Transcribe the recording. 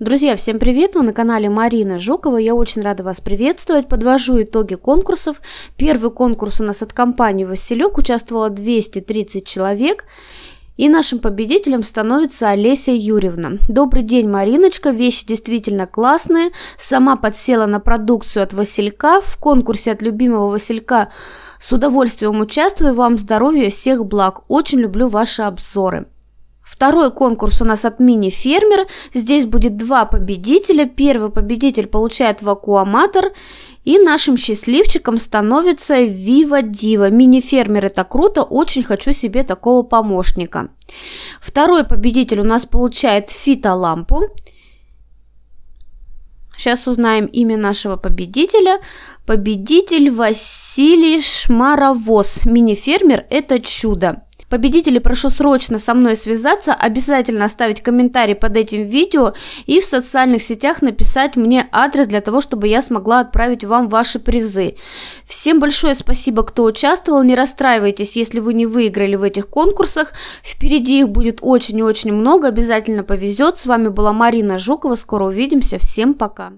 Друзья, всем привет! Вы на канале Марина Жукова. Я очень рада вас приветствовать. Подвожу итоги конкурсов. Первый конкурс у нас от компании «Василек». Участвовало 230 человек. И нашим победителем становится Олеся Юрьевна. Добрый день, Мариночка. Вещи действительно классные. Сама подсела на продукцию от Василька. В конкурсе от любимого Василька с удовольствием участвую. Вам здоровья, всех благ. Очень люблю ваши обзоры. Второй конкурс у нас от мини-фермер. Здесь будет два победителя. Первый победитель получает вакууматор. И нашим счастливчиком становится Вива Дива. Мини-фермер это круто, очень хочу себе такого помощника. Второй победитель у нас получает фитолампу. Сейчас узнаем имя нашего победителя. Победитель Василий Шмаровоз. Мини-фермер – это чудо. Победители прошу срочно со мной связаться, обязательно оставить комментарий под этим видео и в социальных сетях написать мне адрес для того, чтобы я смогла отправить вам ваши призы. Всем большое спасибо, кто участвовал. Не расстраивайтесь, если вы не выиграли в этих конкурсах. Впереди их будет очень и очень много. Обязательно повезет. С вами была Марина Жукова. Скоро увидимся. Всем пока.